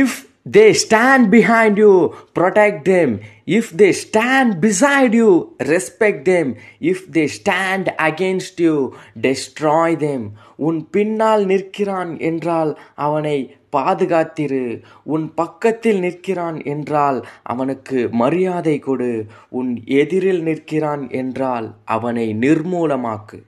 if they stand behind you protect them if they stand beside you respect them if they stand against you destroy them உன் பின்னால் நிற்கிறான் என்றால் அவனை பாதுகாத்திரு உன் பக்கத்தில் நிற்கிறான் என்றால் அவனுக்கு மரியாதை கொடு உன் எதிரில் நிற்கிறான் என்றால் அவனை நிர்மூலமாக்கு